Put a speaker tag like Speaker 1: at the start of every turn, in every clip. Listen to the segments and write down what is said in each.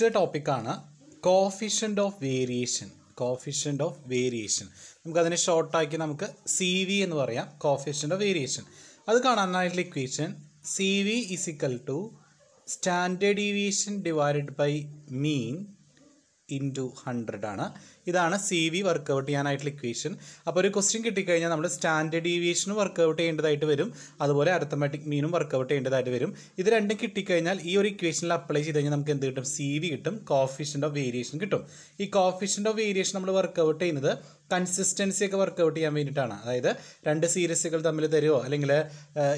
Speaker 1: first ടോപ്പിക്കാണ് coefficient of variation coefficient of variation നമുക്കതിനെ ഷോർട്ടാക്കി നമുക്ക് സി വി എന്ന് പറയാം കോഫിഷ്യൻ്റ് ഓഫ് വേരിയേഷൻ അത് കാണാനായിട്ടുള്ള equation C V is equal to standard deviation divide by mean into hundred ആണ് ഇതാണ് സി വി വർക്കൗട്ട് ചെയ്യാനായിട്ടുള്ള ഇക്വേഷൻ അപ്പോൾ ഒരു ക്വസ്റ്റ്യൻ കിട്ടിക്കഴിഞ്ഞാൽ നമ്മൾ സ്റ്റാൻഡേർഡ് ഡീവിയേഷനും വർക്കൗട്ട് ചെയ്യേണ്ടതായിട്ട് വരും അതുപോലെ അരത്തമാറ്റിക് മീനും വർക്കൗട്ട് ചെയ്യേണ്ടതായിട്ട് വരും ഇത് രണ്ടും കിട്ടിക്കഴിഞ്ഞാൽ ഈ ഒരു ഇക്വേഷനിൽ അപ്ലൈ ചെയ്ത് കഴിഞ്ഞാൽ നമുക്ക് എന്ത് കിട്ടും സി വി കിട്ടും കോഫിഷ്യൻ്റ് ഓഫ് വേരിയേഷൻ കിട്ടും ഈ കോഫിഷ്യൻ്റ് ഓഫ് വേരിയേഷൻ നമ്മൾ വർക്കൗട്ട് ചെയ്യുന്നത് കൺസിസ്റ്റൻസി ഒക്കെ വർക്കൗട്ട് ചെയ്യാൻ വേണ്ടിയിട്ടാണ് അതായത് രണ്ട് സീരീസുകൾ തമ്മിൽ തരുമോ അല്ലെങ്കിൽ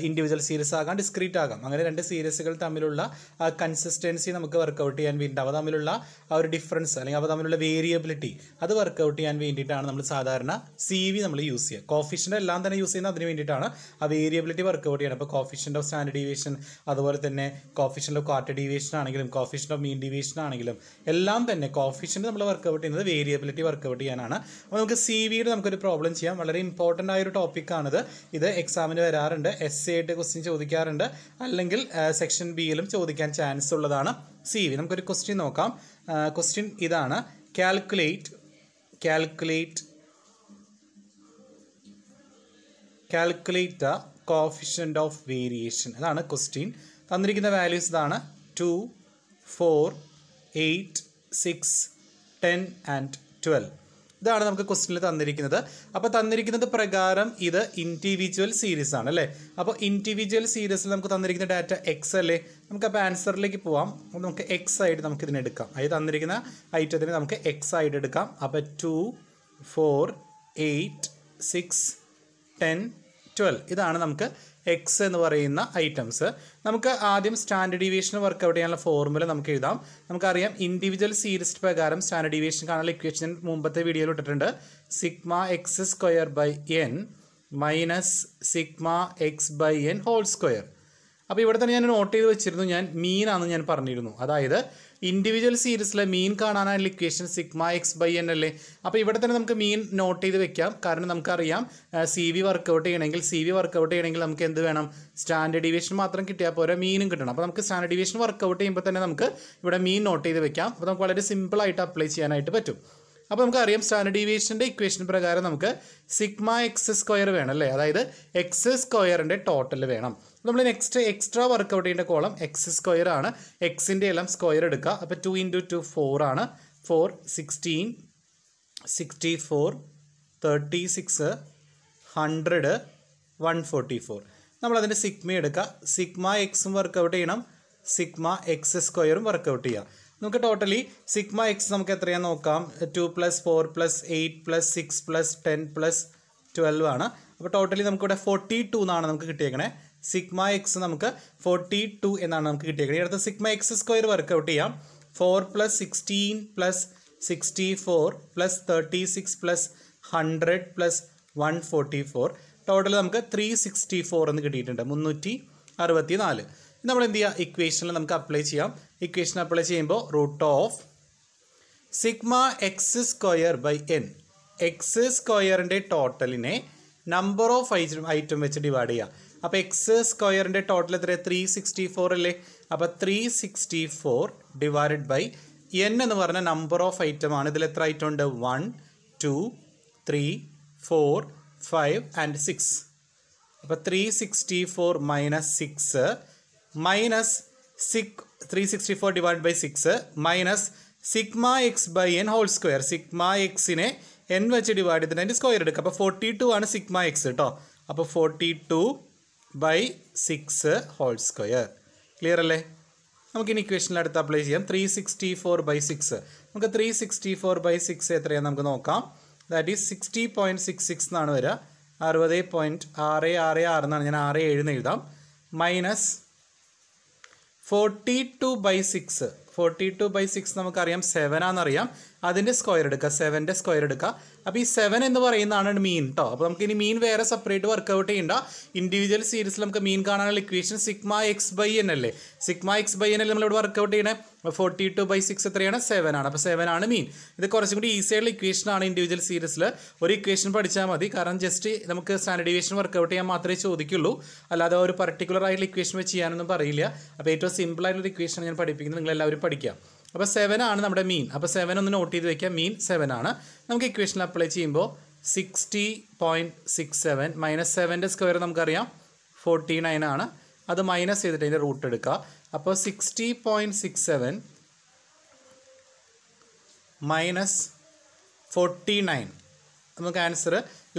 Speaker 1: ഇൻഡിവിജ്വൽ സീരീസ് ആകാം ഡിസ്ക്രീറ്റ് ആകാം അങ്ങനെ രണ്ട് സീരീസുകൾ തമ്മിലുള്ള ആ കൺസിസ്റ്റൻസി നമുക്ക് വർക്കൗട്ട് ചെയ്യാൻ വേണ്ടിയിട്ട് അവ തമ്മിലുള്ള ആ ഒരു ഡിഫറൻസ് അല്ലെങ്കിൽ അവ തമ്മിലുള്ള വേരിയബിലിറ്റി അത് വർക്കൗട്ട് ചെയ്യാൻ വേണ്ടിയിട്ടാണ് നമ്മൾ സാധാരണ സി വി നമ്മൾ യൂസ് ചെയ്യുക കോഫിഷൻ്റെ എല്ലാം തന്നെ യൂസ് ചെയ്യുന്നത് അതിന് വേണ്ടിയിട്ടാണ് ആ വേരിയബിലിറ്റി വർക്കൗട്ട് ചെയ്യണം അപ്പോൾ കോഫിഷ്യൻ്റ് ഓഫ് സ്റ്റാൻഡേർഡ് ഡീവിയേഷൻ അതുപോലെ തന്നെ കോഫിഷ്യൻ്റ് ഓഫ് ക്വാർട്ടർ ഡീവിയേഷൻ ആണെങ്കിലും കോഫിഷ്യൻ്റ് ഓഫ് മീൻ ഡീവിയേഷൻ ആണെങ്കിലും എല്ലാം തന്നെ കോഫിഷ്യൻ്റ് നമ്മൾ വർക്കൗട്ട് ചെയ്യുന്നത് വേരിയബിലിറ്റി വർക്കൗട്ട് ചെയ്യാനാണ് അപ്പോൾ നമുക്ക് സി യുടെ നമുക്കൊരു പ്രോബ്ലം ചെയ്യാം വളരെ ഇമ്പോർട്ടൻ്റ് ആയൊരു ടോപ്പിക്കാണിത് ഇത് എക്സാമിന് വരാറുണ്ട് എസ് എ ആയിട്ട് ക്വസ്റ്റ്യൻ ചോദിക്കാറുണ്ട് അല്ലെങ്കിൽ സെക്ഷൻ ബിയിലും ചോദിക്കാൻ ചാൻസ് ഉള്ളതാണ് സി വി നമുക്കൊരു ക്വസ്റ്റ്യൻ നോക്കാം ക്വസ്റ്റ്യൻ ഇതാണ് calculate calculate calculate the coefficient of variation അതാണ് ക്വസ്റ്റ്യൻ തന്നിരിക്കുന്ന വാല്യൂസ് ഇതാണ് two four eight six ten and twelve ഇതാണ് നമുക്ക് ക്വസ്റ്റിനിൽ തന്നിരിക്കുന്നത് അപ്പോൾ തന്നിരിക്കുന്നത് പ്രകാരം ഇത് ഇൻഡിവിജ്വൽ സീരീസ് ആണ് അല്ലേ അപ്പോൾ ഇൻഡിവിജ്വൽ സീരീസിൽ നമുക്ക് തന്നിരിക്കുന്ന ഡാറ്റ എക്സ് അല്ലേ നമുക്ക് അപ്പോൾ ആൻസറിലേക്ക് പോവാം നമുക്ക് എക്സ് ആയിട്ട് നമുക്ക് ഇതിനെ എടുക്കാം അതായത് തന്നിരിക്കുന്ന ഐറ്റത്തിന് നമുക്ക് എക്സ് ആയിട്ട് എടുക്കാം അപ്പോൾ two four eight six ten twelve ഇതാണ് നമുക്ക് എക്സ് എന്ന് പറയുന്ന ഐറ്റംസ് നമുക്ക് ആദ്യം സ്റ്റാൻഡേർഡ് ഡീവിയേഷൻ വർക്ക് ഔട്ട് ചെയ്യാനുള്ള ഫോർമുല നമുക്ക് എഴുതാം നമുക്കറിയാം ഇൻഡിവിജ്വൽ സീരീസ് പ്രകാരം സ്റ്റാൻഡേർഡ് ഡീവിയേഷൻ കാണാനുള്ള ഇക്വേഷൻ മുമ്പത്തെ വീഡിയോയിൽ ഇട്ടിട്ടുണ്ട് sigma X square by N minus sigma X by N whole square അപ്പോൾ ഇവിടെ തന്നെ ഞാൻ നോട്ട് ചെയ്ത് വെച്ചിരുന്നു ഞാൻ മീനാണെന്ന് ഞാൻ പറഞ്ഞിരുന്നു അതായത് ഇൻഡിവിജ്വൽ സീരീസിലെ മീൻ കാണാനാണ് equation sigma X by N അല്ലേ അപ്പോൾ ഇവിടെ തന്നെ നമുക്ക് മീൻ നോട്ട് ചെയ്ത് വെക്കാം കാരണം നമുക്കറിയാം സി വി വർക്കൗട്ട് ചെയ്യണമെങ്കിൽ സി വി വർക്കൗട്ട് ചെയ്യണമെങ്കിൽ നമുക്ക് എന്ത് വേണം സ്റ്റാൻഡേർഡ് ഡിവിഷൻ മാത്രം കിട്ടിയാൽ പോരാ മീനും കിട്ടണം അപ്പോൾ നമുക്ക് സ്റ്റാൻഡേർഡ് ഡിവിഷൻ വർക്കൗട്ട് ചെയ്യുമ്പോൾ തന്നെ നമുക്ക് ഇവിടെ മീൻ നോട്ട് ചെയ്ത് വെക്കാം അപ്പോൾ നമുക്ക് വളരെ സിമ്പിളായിട്ട് അപ്ലൈ ചെയ്യാനായിട്ട് പറ്റും അപ്പോൾ നമുക്കറിയാം സ്റ്റാൻഡേർഡ് ഡീവിയേഷൻ്റെ ഇക്വേഷൻ പ്രകാരം നമുക്ക് സിഗ്മ എക്സ് സ്ക്വയർ വേണം അല്ലേ അതായത് എക്സ് സ്ക്വയറിൻ്റെ ടോട്ടൽ വേണം നമ്മൾ നെക്സ്റ്റ് എക്സ്ട്രാ വർക്കൗട്ട് ചെയ്യേണ്ട കോളം എക്സ് സ്ക്വയർ ആണ് എക്സിൻ്റെ എല്ലാം സ്ക്വയർ എടുക്കുക അപ്പോൾ ടു ഇൻറ്റു ടു ഫോർ ആണ് four sixteen sixty four thirty six hundred one forty four നമ്മളതിൻ്റെ സിഗ്മ എടുക്കുക സിഗ്മ എക്സും വർക്കൗട്ട് ചെയ്യണം സിഗ്മ എക്സ് സ്ക്വയറും വർക്കൗട്ട് ചെയ്യുക നമുക്ക് ടോട്ടലി സിഗ്മ എക്സ് നമുക്ക് എത്രയാണെന്ന് നോക്കാം two plus four plus eight plus six plus ten plus twelve ആണ് അപ്പോൾ ടോട്ടലി നമുക്കിവിടെ ഫോർട്ടി ടു എന്നാണ് നമുക്ക് കിട്ടിയേക്കണേ സിഗ്മ എക്സ് നമുക്ക് ഫോർട്ടി ടു എന്നാണ് നമുക്ക് കിട്ടിയേക്കുന്നത് അടുത്ത സിഗ്മ എക്സ് സ്ക്വയർ വർക്ക്ഔട്ട് ചെയ്യാം four plus sixteen plus sixty four plus thirty six plus hundred plus one forty four total നമുക്ക് ത്രീ സിക്സ്റ്റി ഫോർ എന്ന് കിട്ടിയിട്ടുണ്ട് മുന്നൂറ്റി അറുപത്തി നാല് നമ്മൾ എന്ത് ചെയ്യുക ഇക്വേഷനിൽ നമുക്ക് അപ്ലൈ ചെയ്യാം ഇക്വേഷൻ അപ്ലൈ ചെയ്യുമ്പോൾ root of sigma X square by N X സ്ക്വയറിൻ്റെ ടോട്ടലിനെ നമ്പർ ഓഫ് ഐറ്റം ഐറ്റം വെച്ച് ഡിവൈഡ് ചെയ്യുക അപ്പോൾ എക്സ് സ്ക്വയറിൻ്റെ ടോട്ടൽ എത്രയാണ് ത്രീ സിക്സ്റ്റി ഫോർ അല്ലേ അപ്പോൾ three sixty four divide by N എന്ന് പറഞ്ഞ നമ്പർ ഓഫ് ഐറ്റം ആണ് ഇതിൽ എത്ര ഐറ്റം ഉണ്ട് one two three four five and six അപ്പോൾ three sixty four minus six minus six three sixty four divide by six minus sigma X by N whole square sigma എക്സിനെ N വെച്ച് divide ചെയ്തിട്ട് അതിൻ്റെ square എടുക്കുക അപ്പോൾ forty two ആണ് sigma X കേട്ടോ അപ്പോൾ forty two by six whole square clear അല്ലേ നമുക്ക് ഇനി ഇക്വേഷനിൽ അടുത്ത് അപ്ലൈ ചെയ്യാം three sixty four by six നമുക്ക് three sixty four by six എത്രയാണ് നമുക്ക് നോക്കാം that is sixty point six six എന്നാണ് വരിക അറുപത് പോയിൻറ്റ് ആറ് ആറ് ആറ് എന്നാണ് ഞാൻ ആറ് ഏഴ് എഴുതാം minus forty two by six forty two by six നമുക്കറിയാം സെവനാണെന്നറിയാം അതിൻ്റെ സ്ക്വയർ എടുക്കുക സെവൻ്റെ സ്ക്വയർ എടുക്കുക അപ്പോൾ ഈ സെവൻ എന്ന് പറയുന്നതാണ് മീൻ കേട്ടോ അപ്പോൾ നമുക്ക് ഇനി മീൻ വേറെ സെപ്പറേറ്റ് വർക്ക്ഔട്ട് ചെയ്യണ്ട ഇൻഡിവിജ്വൽ സീരീസിൽ നമുക്ക് മീൻ കാണാനുള്ള equation sigma X by N അല്ലേ സിഗ്മ എക്സ് ബൈ എൻ അല്ലേ നമ്മളിവിടെ വർക്ക്ഔട്ട് ചെയ്യണേ ഫോർട്ടി ടു ബൈ സിക്സ് എത്രയാണ് സെവൻ ആണ് അപ്പോൾ സെവൻ ആണ് മീൻ ഇത് കുറച്ചും കൂടി ഈസിയായുള്ള ഇക്വേഷനാണ് ഇൻഡിവിജ്വൽ സീരീസിൽ ഒരു ഇക്വേഷൻ പഠിച്ചാൽ മതി കാരണം ജസ്റ്റ് നമുക്ക് സ്റ്റാൻഡേർഡ് ഇക്വേഷൻ വർക്ക്ഔട്ട് ചെയ്യാൻ മാത്രമേ ചോദിക്കുള്ളൂ അല്ലാതെ ഒരു പർട്ടിക്കുലർ ആയിട്ടുള്ള ഇക്വേഷൻ വെച്ച് ചെയ്യാനൊന്നും പറയില്ല അപ്പോൾ ഏറ്റവും സിമ്പിൾ ആയിട്ടുള്ള ഇക്വേഷൻ ഞാൻ പഠിപ്പിക്കുന്നത് നിങ്ങളെല്ലാവരും പഠിക്കാം അപ്പോൾ സെവൻ ആണ് നമ്മുടെ മീൻ അപ്പോൾ സെവൻ ഒന്ന് നോട്ട് ചെയ്ത് വയ്ക്കുക മീൻ സെവൻ ആണ് നമുക്ക് ഇക്വേഷൻ അപ്ലൈ ചെയ്യുമ്പോൾ sixty point six seven minus സെവൻ്റെ സ്ക്വയർ നമുക്കറിയാം ഫോർട്ടി നയൻ ആണ് അത് മൈനസ് ചെയ്തിട്ട് അതിൻ്റെ റൂട്ട് എടുക്കുക അപ്പോൾ sixty point six seven minus forty nine നമുക്ക് answer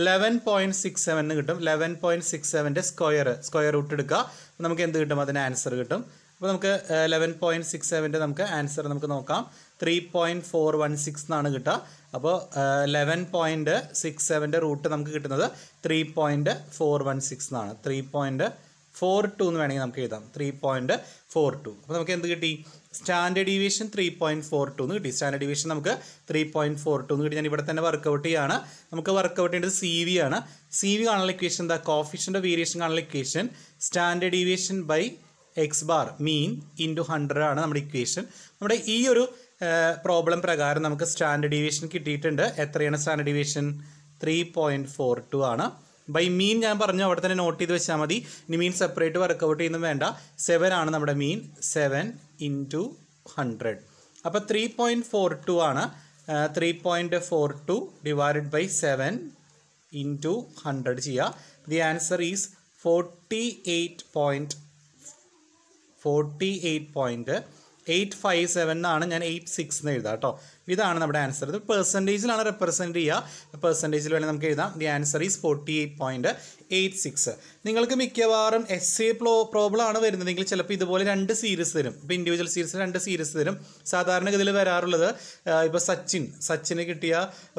Speaker 1: eleven point six seven കിട്ടും ലെവൻ പോയിൻറ്റ് സിക്സ് സെവൻ്റെ സ്ക്വയർ സ്ക്വയർ റൂട്ട് എടുക്കുക നമുക്ക് എന്ത് കിട്ടും അതിന് ആൻസർ കിട്ടും അപ്പോൾ നമുക്ക് ലെവൻ പോയിൻറ്റ് സിക്സ് സെവൻ്റെ നമുക്ക് ആൻസർ നമുക്ക് നോക്കാം three point four one six എന്നാണ് കിട്ടുക അപ്പോൾ ലെവൻ പോയിൻറ്റ് സിക്സ് സെവൻ്റെ റൂട്ട് നമുക്ക് കിട്ടുന്നത് three point four one six എന്നാണ് ത്രീ പോയിൻറ്റ് ഫോർ ടു എന്ന് വേണമെങ്കിൽ നമുക്ക് എഴുതാം ത്രീ പോയിൻറ്റ് ഫോർ ടു അപ്പോൾ നമുക്ക് എന്ത് കിട്ടി standard division three point four two എന്ന് കിട്ടി സ്റ്റാൻഡേർഡ് ഡിവിഷൻ നമുക്ക് ത്രീ പോയിൻറ്റ് ഫോർ ടു എന്ന് കിട്ടി ഞാൻ ഇവിടെ തന്നെ വർക്കൗട്ട് ചെയ്യുകയാണ് നമുക്ക് വർക്കൗട്ട് ചെയ്യേണ്ടത് സി വി ആണ് സി വി കാണാനുള്ള ഇക്വേഷൻ എന്താ കോഫിഷൻ്റെ വേരിയേഷൻ കാണാനുള്ള equation standard deviation by X bar mean into hundred ആണ് നമ്മുടെ ഇക്വേഷൻ നമ്മുടെ ഈ ഒരു പ്രോബ്ലം പ്രകാരം നമുക്ക് സ്റ്റാൻഡേർഡ് ഡിവിഷൻ കിട്ടിയിട്ടുണ്ട് എത്രയാണ് standard division three point four two ആണ് ബൈ മീൻ ഞാൻ പറഞ്ഞു അവിടെ തന്നെ നോട്ട് ചെയ്ത് വെച്ചാൽ മതി ഇനി മീൻ സെപ്പറേറ്റ് വർക്കൗട്ട് ചെയ്യുന്നു വേണ്ട സെവൻ ആണ് നമ്മുടെ മീൻ സെവൻ ഇൻറ്റു ഹൺഡ്രഡ് അപ്പോൾ ത്രീ പോയിൻറ്റ് ഫോർ ടു ആണ് three point four two divide by seven into hundred ചെയ്യുക the answer is forty eight point forty eight point eight five seven എന്നാണ് ഞാൻ eight six എന്ന് എഴുതാം കേട്ടോ ഇതാണ് നമ്മുടെ ആൻസർ ഇത് പെർസെൻറ്റേജിലാണ് റെപ്രസെൻറ്റ് ചെയ്യുക പെർസെൻറ്റേജിൽ വേണേൽ നമുക്ക് എഴുതാം the answer is forty eight point eight six നിങ്ങൾക്ക് മിക്കവാറും എസ് സി പ്ലോ പ്രോബ്ലം ആണ് വരുന്നതെങ്കിൽ ചിലപ്പോൾ ഇതുപോലെ രണ്ട് സീരീസ് തരും ഇപ്പോൾ ഇൻഡിവിജ്വൽ സീരീസ് രണ്ട് സീരീസ് തരും സാധാരണഗതിയിൽ വരാറുള്ളത് ഇപ്പോൾ സച്ചിൻ സച്ചിന് കിട്ടിയ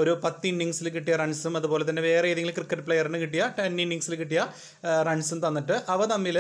Speaker 1: ഒരു പത്ത് ഇന്നിങ്സിൽ കിട്ടിയ റൺസും അതുപോലെ തന്നെ വേറെ ഏതെങ്കിലും ക്രിക്കറ്റ് പ്ലെയറിന് കിട്ടിയ ടെൻ ഇന്നിങ്സിൽ കിട്ടിയ റൺസും തന്നിട്ട് അവ തമ്മിൽ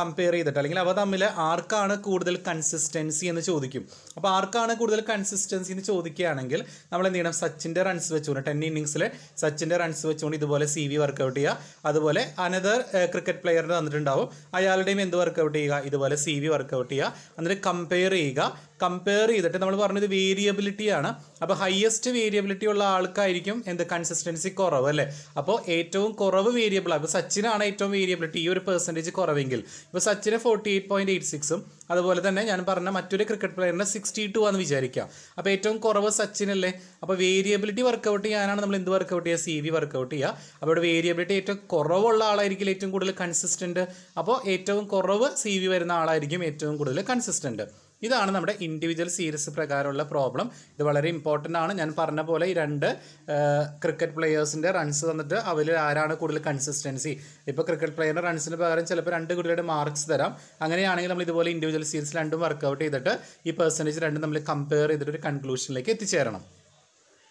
Speaker 1: കമ്പയർ ചെയ്തിട്ട് അല്ലെങ്കിൽ അവ തമ്മിൽ ആർക്കാണ് കൂടുതൽ കൺസിസ്റ്റൻസി എന്ന് ചോദിക്കും അപ്പോൾ ആർക്കാണ് കൂടുതൽ കൺസിസ്റ്റൻസി എന്ന് ചോദിക്കുകയാണെങ്കിൽ നമ്മൾ എന്ത് ചെയ്യണം സച്ചിൻ്റെ റൺസ് വെച്ചുകൊണ്ട് ടെൻ ഇന്നിങ്സിൽ സച്ചിൻ്റെ റൺസ് വെച്ചുകൊണ്ട് ഇതുപോലെ സി വി വർക്കൗട്ട് ചെയ്യുക അതുപോലെ അനദർ ക്രിക്കറ്റ് പ്ലെയറിന് തന്നിട്ടുണ്ടാവും അയാളുടെയും എന്ത് വർക്കൗട്ട് ചെയ്യുക ഇതുപോലെ സി വി വർക്കൗട്ട് ചെയ്യുക എന്നിട്ട് കമ്പയർ ചെയ്യുക കമ്പയർ ചെയ്തിട്ട് നമ്മൾ പറഞ്ഞത് വേരിയബിലിറ്റിയാണ് അപ്പോൾ ഹയസ്റ്റ് വേരിയബിലിറ്റി ഉള്ള ആൾക്കായിരിക്കും എന്ത് കൺസിസ്റ്റൻസി കുറവ് അല്ലേ അപ്പോൾ ഏറ്റവും കുറവ് വേരിയബിൾ ഇപ്പോൾ സച്ചിനാണ് ഏറ്റവും വേരിയബിലിറ്റി ഈ ഒരു പെർസെൻറ്റേജ് കുറവെങ്കിൽ ഇപ്പോൾ സച്ചിന് ഫോർട്ടി എയ്റ്റ് പോയിൻറ്റ് എയ്റ്റ് സിക്സും അതുപോലെ തന്നെ ഞാൻ പറഞ്ഞ മറ്റൊരു ക്രിക്കറ്റ് പ്ലെയറിന് സിക്സ്റ്റി ടു ആണെന്ന് വിചാരിക്കാം അപ്പോൾ ഏറ്റവും കുറവ് സച്ചിനല്ലേ അപ്പോൾ വേരിയബിലിറ്റി വർക്കൗട്ട് ചെയ്യാനാണ് നമ്മൾ എന്ത് വർക്കൗട്ട് ചെയ്യുക സി വി വർക്കൗട്ട് ചെയ്യുക അപ്പോൾ ഇവിടെ വേരിയബിലിറ്റി ഏറ്റവും കുറവുള്ള ആളായിരിക്കും ഏറ്റവും കൂടുതൽ കൺസിസ്റ്റൻറ്റ് അപ്പോൾ ഏറ്റവും കുറവ് സി വി വരുന്ന ആളായിരിക്കും ഏറ്റവും കൂടുതൽ കൺസിസ്റ്റൻറ്റ് ഇതാണ് നമ്മുടെ ഇൻഡിവിജ്വൽ സീരീസ് പ്രകാരമുള്ള പ്രോബ്ലം ഇത് വളരെ ഇമ്പോർട്ടൻ്റ് ആണ് ഞാൻ പറഞ്ഞ പോലെ ഈ രണ്ട് ക്രിക്കറ്റ് പ്ലെയേഴ്സിൻ്റെ റൺസ് തന്നിട്ട് അവരിൽ ആരാണ് കൂടുതൽ കൺസിസ്റ്റൻസി ഇപ്പോൾ ക്രിക്കറ്റ് പ്ലെയറിൻ്റെ റൺസിന് പകരം ചിലപ്പോൾ രണ്ട് കുട്ടികളുടെ മാർക്സ് തരാം അങ്ങനെയാണെങ്കിൽ നമ്മൾ ഇതുപോലെ ഇൻഡിവിജ്വൽ സീരീസ് രണ്ടും വർക്കൗട്ട് ചെയ്തിട്ട് ഈ പെർസെൻറ്റേജ് രണ്ടും നമ്മൾ കമ്പയർ ചെയ്തിട്ട് ഒരു കൺക്ലൂഷനിലേക്ക് എത്തിച്ചേരണം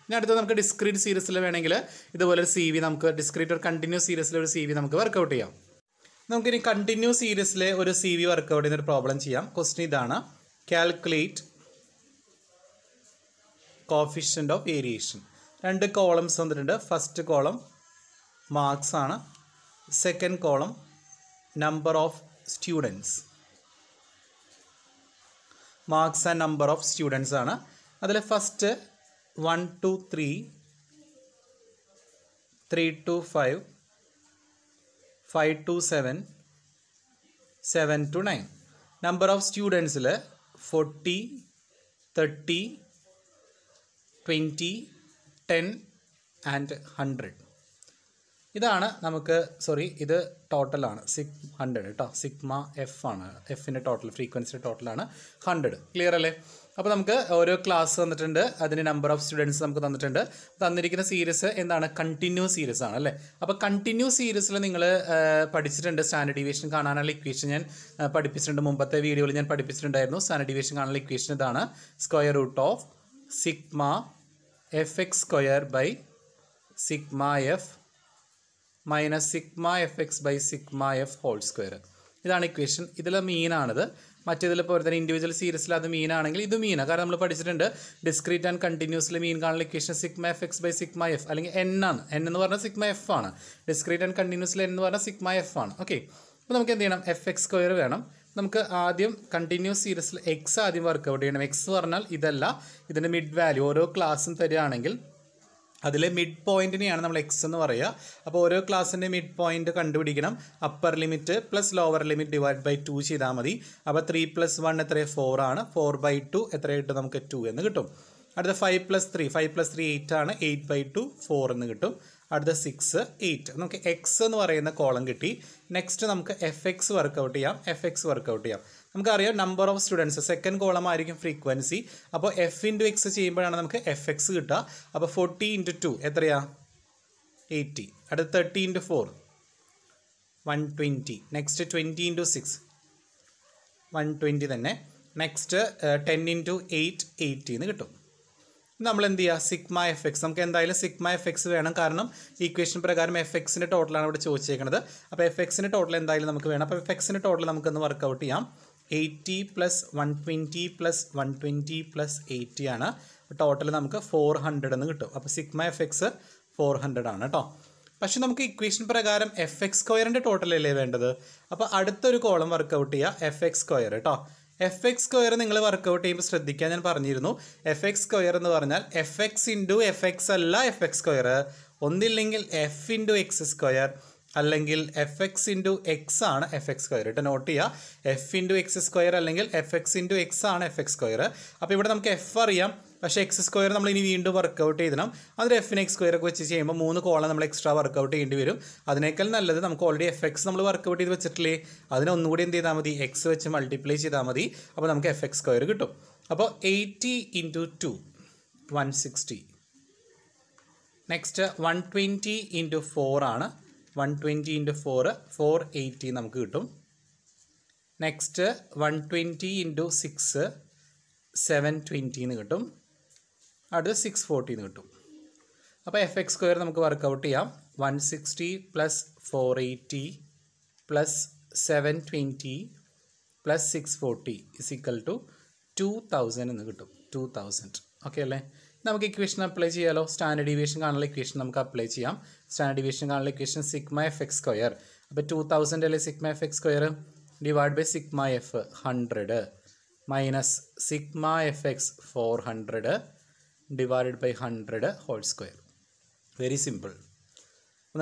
Speaker 1: ഇനി അടുത്തത് നമുക്ക് ഡിസ്ക്രീറ്റ് സീരീസിൽ വേണമെങ്കിൽ ഇതുപോലെ ഒരു സി വി നമുക്ക് ഡിസ്ക്രീറ്റ് ഒരു കണ്ടിന്യൂസ് സീരീസിലെ ഒരു സി വി നമുക്ക് വർക്കൗട്ട് ചെയ്യാം നമുക്കിനി കണ്ടിന്യൂസ് സീരീസിലെ ഒരു സി വി വർക്കൗട്ട് ചെയ്യുന്ന ഒരു പ്രോബ്ലം ചെയ്യാം ക്വസ്റ്റ്യൻ ഇതാണ് കാൽക്കുലേറ്റ് കോഫിഷ്യൻ്റ് ഓഫ് വേരിയേഷൻ രണ്ട് കോളംസ് വന്നിട്ടുണ്ട് ഫസ്റ്റ് കോളം മാർക്സ് ആണ് second column number of students marks and number of students ആണ് അതിൽ first one two three three two five five two seven seven two nine number of സ്റ്റുഡൻസിൽ forty thirty twenty ten and hundred ഇതാണ് നമുക്ക് sorry ഇത് ടോട്ടലാണ് six hundred കേട്ടോ sigma F ആണ് എഫിൻ്റെ ടോട്ടൽ ഫ്രീക്വൻസിയുടെ ടോട്ടലാണ് ഹൺഡ്രഡ് ക്ലിയർ അല്ലേ അപ്പോൾ നമുക്ക് ഓരോ ക്ലാസ് തന്നിട്ടുണ്ട് അതിന് നമ്പർ ഓഫ് സ്റ്റുഡൻസ് നമുക്ക് തന്നിട്ടുണ്ട് തന്നിരിക്കുന്ന സീരീസ് എന്താണ് കണ്ടിന്യൂ സീരീസ് ആണ് അല്ലേ അപ്പോൾ കണ്ടിന്യൂ സീരീസിൽ നിങ്ങൾ പഠിച്ചിട്ടുണ്ട് സ്റ്റാൻഡേർഡ് ഡിവിഷൻ കാണാനുള്ള ഇക്വേഷൻ ഞാൻ പഠിപ്പിച്ചിട്ടുണ്ട് മുമ്പത്തെ വീഡിയോയിൽ ഞാൻ പഠിപ്പിച്ചിട്ടുണ്ടായിരുന്നു സ്റ്റാൻഡേർഡ് ഡിവിഷൻ കാണാനുള്ള ഇക്വേഷൻ ഇതാണ് square root of sigma F X square by sigma F minus sigma F X by sigma F whole square ഇതാണ് ഇക്വേഷൻ ഇതിൽ മീനാണിത് മറ്റേതിൽ പോലെ തന്നെ ഇൻഡിവിജ്വൽ സീരീസിൽ അത് മീനാണെങ്കിൽ ഇത് മീനാണ് കാരണം നമ്മൾ പഠിച്ചിട്ടുണ്ട് ഡിസ്ക്രീറ്റ് ആൻഡ് കണ്ടിന്യൂസിൽ മീൻ കാണുന്ന equation sigma F X by sigma F അല്ലെങ്കിൽ എൻ ആണ് എൻ എന്ന് പറഞ്ഞാൽ സിഗ്മ എഫ് ആണ് ഡിസ്ക്രീറ്റ് ആൻഡ് കണ്ടിന്യൂസിൽ എൻ എന്ന് പറഞ്ഞാൽ സിഗ്മ എഫ് ആണ് ഓക്കെ അപ്പോൾ നമുക്ക് എന്ത് ചെയ്യണം എഫ് എക്സ് സ്ക്വയർ വേണം നമുക്ക് ആദ്യം കണ്ടിന്യൂസ് സീരീസിൽ എക്സ് ആദ്യം ഔട്ട് ചെയ്യണം എക്സ് പറഞ്ഞാൽ ഇതല്ല ഇതിൻ്റെ മിഡ് വാല്യൂ ഓരോ ക്ലാസ്സും തരികയാണെങ്കിൽ അതിലെ മിഡ് പോയിന്റിനെയാണ് നമ്മൾ എക്സ് എന്ന് പറയുക അപ്പോൾ ഓരോ ക്ലാസ്സിൻ്റെ മിഡ് പോയിന്റ് കണ്ടുപിടിക്കണം upper limit plus lower limit divide by two ചെയ്താൽ മതി അപ്പോൾ ത്രീ പ്ലസ് വൺ എത്ര ഫോർ ആണ് ഫോർ ബൈ ടു എത്ര കിട്ടും നമുക്ക് ടു എന്ന് കിട്ടും അടുത്ത five plus three five plus three eight ആണ് എയ്റ്റ് ബൈ ടു ഫോർ എന്ന് കിട്ടും അടുത്ത സിക്സ് എയ്റ്റ് നമുക്ക് എക്സ് എന്ന് പറയുന്ന കോളം കിട്ടി നെക്സ്റ്റ് നമുക്ക് എഫ് എക്സ് വർക്കൗട്ട് ചെയ്യാം എഫ് എക്സ് വർക്കൗട്ട് ചെയ്യാം നമുക്കറിയാം number of students second column ആയിരിക്കും ഫ്രീക്വൻസി അപ്പോൾ എഫ് ഇൻറ്റു എക്സ് ചെയ്യുമ്പോഴാണ് നമുക്ക് എഫ് എക്സ് കിട്ടുക അപ്പോൾ ഫോർട്ടി ഇൻറ്റു ടു എത്രയാ എയ്റ്റി അടുത്ത് thirty into four one twenty next twenty into six one twenty തന്നെ next ten into eight eighty എന്ന് കിട്ടും നമ്മൾ എന്ത് ചെയ്യുക സിഗ്മ എഫ് എക്സ് നമുക്ക് എന്തായാലും സിഗ്മ എഫ് എക്സ് വേണം കാരണം ഈക്വേഷൻ പ്രകാരം എഫ് എക്സിൻ്റെ ടോട്ടലാണ് ഇവിടെ ചോദിച്ചേക്കുന്നത് അപ്പോൾ എഫ് എക്സിൻ്റെ ടോട്ടൽ എന്തായാലും നമുക്ക് വേണം അപ്പോൾ എഫ് എക്സിൻ്റെ ടോട്ടൽ നമുക്കൊന്ന് വർക്കൗട്ട് ചെയ്യാം eighty plus one twenty plus one twenty plus eighty ആണ് ടോട്ടൽ നമുക്ക് ഫോർ ഹൺഡ്രഡ് എന്ന് കിട്ടും അപ്പോൾ sigma F X four hundred ആണ് കേട്ടോ പക്ഷെ നമുക്ക് ഇക്വേഷൻ പ്രകാരം എഫ് എക്സ് സ്ക്വയറിൻ്റെ ടോട്ടലല്ലേ വേണ്ടത് അപ്പോൾ അടുത്തൊരു കോളം വർക്കൗട്ട് ചെയ്യുക എഫ് എക്സ് സ്ക്വയർ കേട്ടോ എഫ് എക്സ് സ്ക്വയർ നിങ്ങൾ വർക്കൗട്ട് ചെയ്യുമ്പോൾ ശ്രദ്ധിക്കാൻ ഞാൻ പറഞ്ഞിരുന്നു എഫ് എക്സ് സ്ക്വയർ എന്ന് പറഞ്ഞാൽ F X into F X അല്ല എഫ് എക്സ് സ്ക്വയർ ഒന്നില്ലെങ്കിൽ എഫ് ഇൻറ്റു എക്സ് സ്ക്വയർ അല്ലെങ്കിൽ എഫ് എക്സ് ഇൻറ്റു എക്സ് ആണ് എഫ് എക്സ് സ്ക്വയർ ഇട്ട് നോട്ട് ചെയ്യുക എഫ് ഇൻറ്റു എക്സ് സ്ക്വയർ അല്ലെങ്കിൽ എഫ് എക്സ് ഇൻറ്റു എക്സ് ആണ് എഫ് എക്സ് സ്ക്വയർ അപ്പോൾ ഇവിടെ നമുക്ക് എഫ് അറിയാം പക്ഷേ എക്സ് സ്ക്വയർ നമ്മൾ ഇനി വീണ്ടും വർക്കൗട്ട് ചെയ്തണം അതൊരു എഫിന് എക്സ് സ്ക്വയർ ഒക്കെ വെച്ച് ചെയ്യുമ്പോൾ മൂന്ന് കോളം നമ്മൾ എക്സ്ട്രാ വർക്കൗട്ട് ചെയ്യേണ്ടി വരും അതിനേക്കാൾ നല്ലത് നമുക്ക് ഓൾറെഡി എഫ് എക്സ് നമ്മൾ വർക്കൗട്ട് ചെയ്ത് വെച്ചിട്ടില്ലേ അതിനെ ഒന്നുകൂടി എന്ത് ചെയ്താൽ മതി എക്സ് വെച്ച് മൾട്ടിപ്ലൈ ചെയ്താൽ മതി അപ്പോൾ നമുക്ക് എഫ് എക്സ് സ്ക്വയർ കിട്ടും അപ്പോൾ eighty into two one sixty next one twenty into four ആണ് one twenty into four four eighty നമുക്ക് കിട്ടും next one twenty into six seven twenty കിട്ടും അടുത്ത് സിക്സ് ഫോർട്ടിന്ന് കിട്ടും അപ്പോൾ എഫ് എക്സ് സ്ക്വയർ നമുക്ക് വർക്കൗട്ട് ചെയ്യാം one sixty plus four eighty plus seven twenty plus six forty is is equal to two thousand എന്ന് കിട്ടും ടു തൗസൻഡ് ഓക്കെ അല്ലേ നമുക്ക് ഇക്വേഷൻ അപ്ലൈ ചെയ്യാലോ സ്റ്റാൻഡേർഡ് ഡീവിയേഷൻ കാണാനുള്ള ഇക്വേഷൻ നമുക്ക് അപ്ലൈ ചെയ്യാം സ്റ്റാൻഡേർഡ് ഡീവിയേഷൻ കാണാനുള്ള equation sigma F X square അപ്പോൾ ടു തൗസൻഡ് അല്ലേ sigma F X square divide by sigma f hundred minus sigma F X four hundred divide by hundred whole square very simple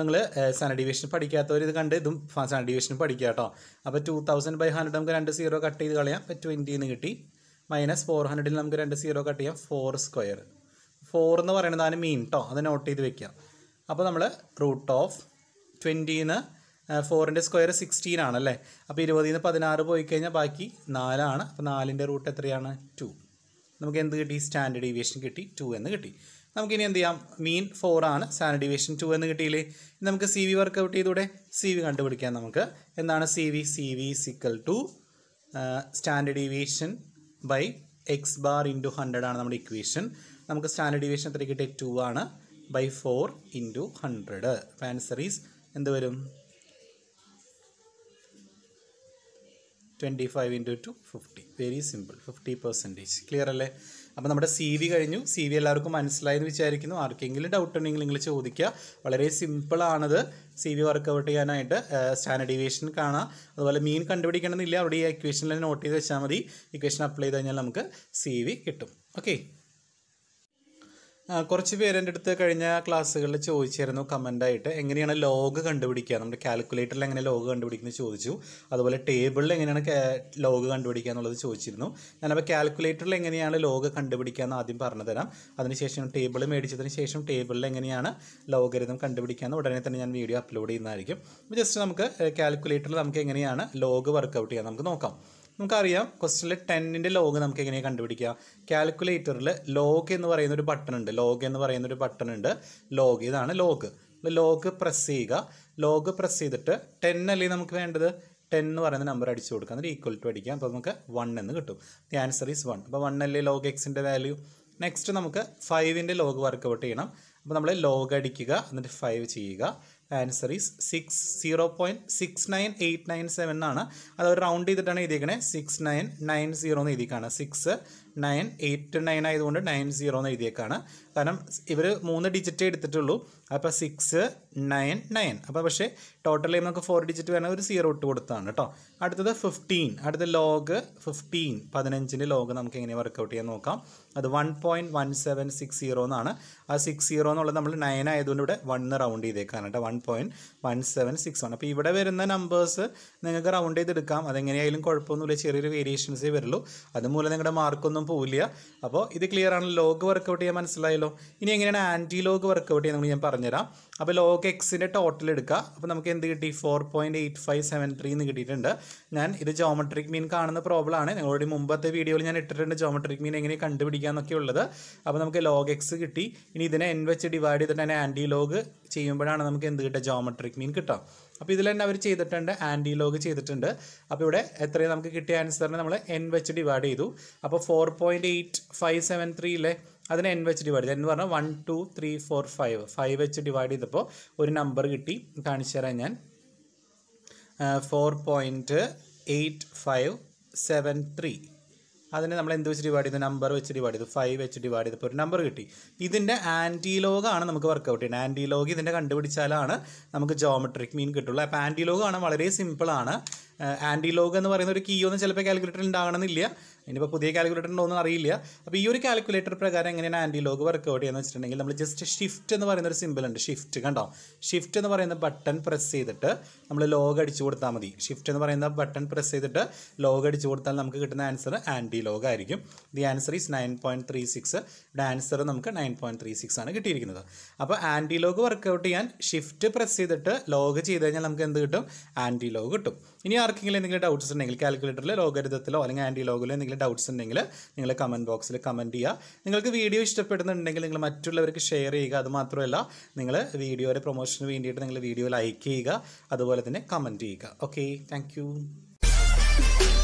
Speaker 1: നിങ്ങൾ standard division പഠിക്കാത്തവർ ഇത് കണ്ട് ഇതും standard division പഠിക്കുക കേട്ടോ അപ്പോൾ ടു തൗസൻഡ് ബൈ ഹൺഡ്രഡ് നമുക്ക് രണ്ട് സീറോ കട്ട് ചെയ്ത് കളയാം അപ്പോൾ ട്വൻറ്റിന്ന് കിട്ടി മൈനസ് ഫോർ ഹൺഡ്രഡിൽ നമുക്ക് രണ്ട് സീറോ കട്ട് ചെയ്യാം ഫോർ സ്ക്വയർ ഫോർ എന്ന് പറയുന്നത് അതിന് മീൻ കേട്ടോ അത് നോട്ട് ചെയ്ത് വെക്കുക അപ്പോൾ നമ്മൾ റൂട്ട് ഓഫ് ട്വൻറ്റിന്ന് ഫോറിൻ്റെ സ്ക്വയർ സിക്സ്റ്റീൻ ആണല്ലേ അപ്പോൾ ഇരുപതിൽ നിന്ന് പതിനാറ് പോയി കഴിഞ്ഞാൽ ബാക്കി നാലാണ് അപ്പോൾ നാലിൻ്റെ റൂട്ട് എത്രയാണ് ടു നമുക്ക് എന്ത് കിട്ടി സ്റ്റാൻഡേർഡ് ഡീവിയേഷൻ കിട്ടി ടു എന്ന് കിട്ടി നമുക്കിനി എന്ത് ചെയ്യാം മീൻ ആണ് സ്റ്റാൻഡേർഡ് ഡീവിയേഷൻ ടു എന്ന് കിട്ടിയില്ലേ നമുക്ക് സി വി വർക്കൗട്ട് ചെയ്തൂടെ സി വി കണ്ടുപിടിക്കാം നമുക്ക് എന്താണ് സി വി സി വി സിക്കൽ to standard deviation by X bar into hundred ആണ് നമ്മുടെ ഇക്വേഷൻ നമുക്ക് സ്റ്റാൻഡേർഡ് ഡിവിഷൻ എത്ര കിട്ടി ടു ആണ് by four into hundred answer is എന്ത് വരും twenty five into two fifty very simple fifty percentage clear അല്ലേ അപ്പോൾ നമ്മുടെ സി വി കഴിഞ്ഞു സി വി എല്ലാവർക്കും മനസ്സിലായെന്ന് വിചാരിക്കുന്നു ആർക്കെങ്കിലും ഡൗട്ട് ഉണ്ടെങ്കിൽ നിങ്ങൾ ചോദിക്കുക വളരെ സിമ്പിളാണത് സി വി വർക്കൗട്ട് ചെയ്യാനായിട്ട് സ്റ്റാൻഡേർഡ് ഡീവിയേഷൻ കാണാം അതുപോലെ മീൻ കണ്ടുപിടിക്കണമെന്നില്ല അവിടെ ഈ ഇക്വേഷനിൽ നോട്ട് ചെയ്ത് വെച്ചാൽ മതി ഇക്വേഷൻ അപ്ലൈ ചെയ്ത് കഴിഞ്ഞാൽ നമുക്ക് സി വി കിട്ടും ഓക്കെ കുറച്ച് പേര് എൻ്റെ അടുത്ത് കഴിഞ്ഞ ക്ലാസ്സുകളിൽ ചോദിച്ചിരുന്നു കമൻ്റായിട്ട് എങ്ങനെയാണ് ലോഗ് കണ്ടുപിടിക്കുക നമ്മുടെ കാൽക്കുലേറ്ററിൽ എങ്ങനെ ലോഗ് കണ്ടുപിടിക്കുന്നത് ചോദിച്ചു അതുപോലെ ടേബിളിൽ എങ്ങനെയാണ് ലോഗ് കണ്ടുപിടിക്കുക എന്നുള്ളത് ചോദിച്ചിരുന്നു ഞാനപ്പോൾ കാൽക്കുലേറ്ററിൽ എങ്ങനെയാണ് ലോഗ് കണ്ടുപിടിക്കുക എന്ന് ആദ്യം പറഞ്ഞു തരാം അതിനുശേഷം ടേബിൾ മേടിച്ചതിന് ശേഷം ടേബിളിൽ എങ്ങനെയാണ് ലോഗരിതം കണ്ടുപിടിക്കുക എന്ന് ഉടനെ തന്നെ ഞാൻ വീഡിയോ അപ്ലോഡ് ചെയ്യുന്നതായിരിക്കും ജസ്റ്റ് നമുക്ക് കാൽക്കുലേറ്ററിൽ നമുക്ക് എങ്ങനെയാണ് ലോഗ് വർക്കൗട്ട് ചെയ്യാൻ നമുക്ക് നോക്കാം നമുക്കറിയാം ക്വസ്റ്റനിൽ ടെന്നിൻ്റെ ലോഗ് നമുക്ക് എങ്ങനെ കണ്ടുപിടിക്കുക കാൽക്കുലേറ്ററിൽ ലോഗ് എന്ന് പറയുന്ന ഒരു ബട്ടൺ ഉണ്ട് ലോഗ് എന്ന് പറയുന്ന ഒരു ബട്ടൺ ഉണ്ട് ലോഗ് ഇതാണ് ലോഗ് ലോഗ് പ്രസ് ചെയ്യുക ലോഗ് പ്രസ് ചെയ്തിട്ട് ടെൻ അല്ലേ നമുക്ക് വേണ്ടത് ടെൻ എന്ന് പറയുന്ന നമ്പർ അടിച്ചു കൊടുക്കുക എന്നിട്ട് ഈക്വൽ ടു അടിക്കാം അപ്പോൾ നമുക്ക് വൺ എന്ന് കിട്ടും ദി ആൻസർ ഈസ് വൺ അപ്പോൾ വൺ അല്ലേ ലോഗ് എക്സിൻ്റെ വാല്യൂ നെക്സ്റ്റ് നമുക്ക് ഫൈവിൻ്റെ ലോഗ് ഔട്ട് ചെയ്യണം അപ്പോൾ നമ്മൾ ലോഗ് അടിക്കുക എന്നിട്ട് ഫൈവ് ചെയ്യുക answer is six zero point six nine eight nine seven എന്നാണ് അത് റൗണ്ട് ചെയ്തിട്ടാണ് എഴുതിയേക്കണേ സിക്സ് നയൻ നയൻ സീറോ എന്ന് എഴുതിക്കാണ് സിക്സ് നയൻ എയ്റ്റ് നയൻ ആയതുകൊണ്ട് നയൻ സീറോ എന്ന് എഴുതിയേക്കാണ് കാരണം ഇവർ മൂന്ന് ഡിജിറ്റേ എടുത്തിട്ടുള്ളൂ അപ്പോൾ സിക്സ് നയൻ നയൻ അപ്പോൾ പക്ഷേ ടോട്ടലി നമുക്ക് ഫോർ ഡിജിറ്റ് വേണമെങ്കിൽ ഒരു സീറോ ഇട്ട് കൊടുത്താണ് കേട്ടോ അടുത്തത് ഫിഫ്റ്റീൻ അടുത്ത ലോഗ് ഫിഫ്റ്റീൻ പതിനഞ്ചിൻ്റെ ലോഗ് നമുക്ക് എങ്ങനെ വർക്കൗട്ട് ചെയ്യാൻ നോക്കാം അത് one point one seven six zero എന്നാണ് ആ സിക്സ് സീറോ എന്നുള്ളത് നമ്മൾ നയൻ ആയതുകൊണ്ട് ഇവിടെ വണ്ണ് റൗണ്ട് ചെയ്തേക്കാണ് കേട്ടോ one point one seven six one അപ്പോൾ ഇവിടെ വരുന്ന നമ്പേഴ്സ് നിങ്ങൾക്ക് റൗണ്ട് ചെയ്തെടുക്കാം അതെങ്ങനെയായാലും കുഴപ്പമൊന്നുമില്ല ചെറിയൊരു വേരിയേഷൻസേ വരുള്ളൂ അതുമൂലം നിങ്ങളുടെ മാർക്കൊന്നും ഒന്നും പോവില്ല അപ്പോൾ ഇത് ക്ലിയർ ആണ് ലോഗ് വർക്കൗട്ട് ചെയ്യാൻ മനസ്സിലായല്ലോ ഇനി എങ്ങനെയാണ് ആൻറ്റി ലോഗ് വർക്കൗട്ട് ചെയ്യുന്നത് ഞാൻ പറഞ്ഞുതരാം അപ്പോൾ ലോഗ് എക്സിൻ്റെ ടോട്ടൽ എടുക്കുക അപ്പോൾ നമുക്ക് എന്ത് കിട്ടി four point eight five seven three എന്ന് കിട്ടിയിട്ടുണ്ട് ഞാൻ ഇത് ജോമെട്രിക് മീൻ കാണുന്ന പ്രോബ്ലമാണ് നിങ്ങളോട് മുമ്പത്തെ വീഡിയോയിൽ ഞാൻ ഇട്ടിട്ടുണ്ട് ജോമെട്രിക് മീൻ എങ്ങനെ എന്നൊക്കെ ഉള്ളത് അപ്പോൾ നമുക്ക് ലോഗ് എക്സ് കിട്ടി ഇനി ഇതിനെ എൻ വെച്ച് ഡിവൈഡ് ചെയ്തിട്ട് തന്നെ ആൻറ്റി ലോഗ് ചെയ്യുമ്പോഴാണ് നമുക്ക് എന്ത് കിട്ടുക ജോമെട്രിക് മീൻ കിട്ടാം അപ്പോൾ ഇതിൽ തന്നെ അവർ ചെയ്തിട്ടുണ്ട് ആൻറ്റി ലോഗ് ചെയ്തിട്ടുണ്ട് അപ്പോൾ ഇവിടെ എത്രയും നമുക്ക് കിട്ടിയ ആൻസറിനെ നമ്മൾ എൻ വെച്ച് ഡിവൈഡ് ചെയ്തു അപ്പോൾ four point eight five seven ത്രീയിലെ അതിന് എൻ വെച്ച് ഡിവൈഡ് ചെയ്തു എന്ന് പറഞ്ഞാൽ one two three four five five വെച്ച് ഡിവൈഡ് ചെയ്തപ്പോൾ ഒരു നമ്പർ കിട്ടി കാണിച്ചു തരാം ഞാൻ four point eight five seven three അതിനെ നമ്മൾ എന്ത് വെച്ച് ഡിവൈഡ് ചെയ്തു നമ്പർ വെച്ച് ഡിവൈഡ് ചെയ്തു ഫൈവ് വെച്ച് ഡിവൈഡ് ചെയ്തപ്പോൾ ഒരു നമ്പർ കിട്ടി ഇതിൻ്റെ ആൻറ്റിലോഗാണ് നമുക്ക് വർക്കൗട്ട് ചെയ്യുന്നത് ആൻറ്റിലോഗ് ഇതിൻ്റെ കണ്ടുപിടിച്ചാലാണ് നമുക്ക് ജോമെട്രിക് മീൻ കിട്ടുള്ളൂ അപ്പോൾ ആൻറ്റിലോഗ് ആണ് വളരെ സിമ്പിളാണ് ആൻറ്റി ലോഗ് എന്ന് പറയുന്ന ഒരു കീയൊന്നും ഒന്നും ചിലപ്പോൾ കാൽക്കുലേറ്ററിൽ ഉണ്ടാകണമെന്നില്ല ഇനിയിപ്പോൾ പുതിയ കാൽക്കുലേറ്റർ ഉണ്ടോ എന്ന് അറിയില്ല അപ്പോൾ ഈ ഒരു കാൽക്കുലേറ്റർ പ്രകാരം എങ്ങനെയാണ് ആൻറ്റി ലോഗ് വർക്കൗട്ട് ചെയ്യുന്നത് വെച്ചിട്ടുണ്ടെങ്കിൽ നമ്മൾ ജസ്റ്റ് ഷിഫ്റ്റ് എന്ന് പറയുന്ന ഒരു സിമ്പിൾ ഉണ്ട് ഷിഫ്റ്റ് കണ്ടോ ഷിഫ്റ്റ് എന്ന് പറയുന്ന ബട്ടൺ പ്രസ് ചെയ്തിട്ട് നമ്മൾ ലോഗ് അടിച്ചു കൊടുത്താൽ മതി ഷിഫ്റ്റ് എന്ന് പറയുന്ന ബട്ടൺ പ്രസ് ചെയ്തിട്ട് ലോഗ് അടിച്ചു കൊടുത്താൽ നമുക്ക് കിട്ടുന്ന ആൻസർ ആൻറ്റി ലോഗ് ആയിരിക്കും the answer is nine point three six ഇവിടെ ആൻസർ നമുക്ക് നയൻ ത്രീ സിക്സ് ആണ് കിട്ടിയിരിക്കുന്നത് അപ്പോൾ ആൻറ്റി ലോഗ് വർക്കൗട്ട് ചെയ്യാൻ ഷിഫ്റ്റ് പ്രസ് ചെയ്തിട്ട് ലോഗ് ചെയ്ത് കഴിഞ്ഞാൽ നമുക്ക് എന്ത് കിട്ടും ആൻറ്റി ലോഗ് കിട്ടും ഇനി മാർക്കിങ്ങിൽ എന്തെങ്കിലും ഡൗട്ട്സ് ഉണ്ടെങ്കിൽ കാൽക്കുലേറ്ററിൽ ലോകരുതത്തിലോ അല്ലെങ്കിൽ ആൻറ്റി ലോഗിലോ എന്തെങ്കിലും ഡൗട്ട്സ് ഉണ്ടെങ്കിൽ നിങ്ങൾ കമൻറ്റ് ബോക്സിൽ കമൻറ്റ് ചെയ്യുക നിങ്ങൾക്ക് വീഡിയോ ഇഷ്ടപ്പെടുന്നുണ്ടെങ്കിൽ നിങ്ങൾ മറ്റുള്ളവർക്ക് ഷെയർ ചെയ്യുക അത് മാത്രമല്ല നിങ്ങൾ വീഡിയോയുടെ പ്രൊമോഷന് വേണ്ടിയിട്ട് നിങ്ങൾ വീഡിയോ ലൈക്ക് ചെയ്യുക അതുപോലെ തന്നെ കമൻറ്റ് ചെയ്യുക ഓക്കെ താങ്ക്